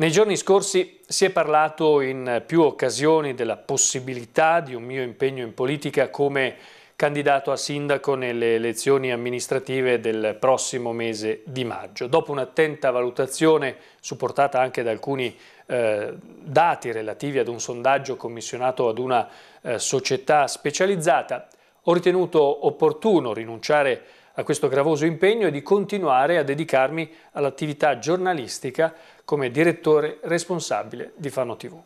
Nei giorni scorsi si è parlato in più occasioni della possibilità di un mio impegno in politica come candidato a sindaco nelle elezioni amministrative del prossimo mese di maggio. Dopo un'attenta valutazione supportata anche da alcuni eh, dati relativi ad un sondaggio commissionato ad una eh, società specializzata, ho ritenuto opportuno rinunciare a a questo gravoso impegno e di continuare a dedicarmi all'attività giornalistica come direttore responsabile di Fano TV.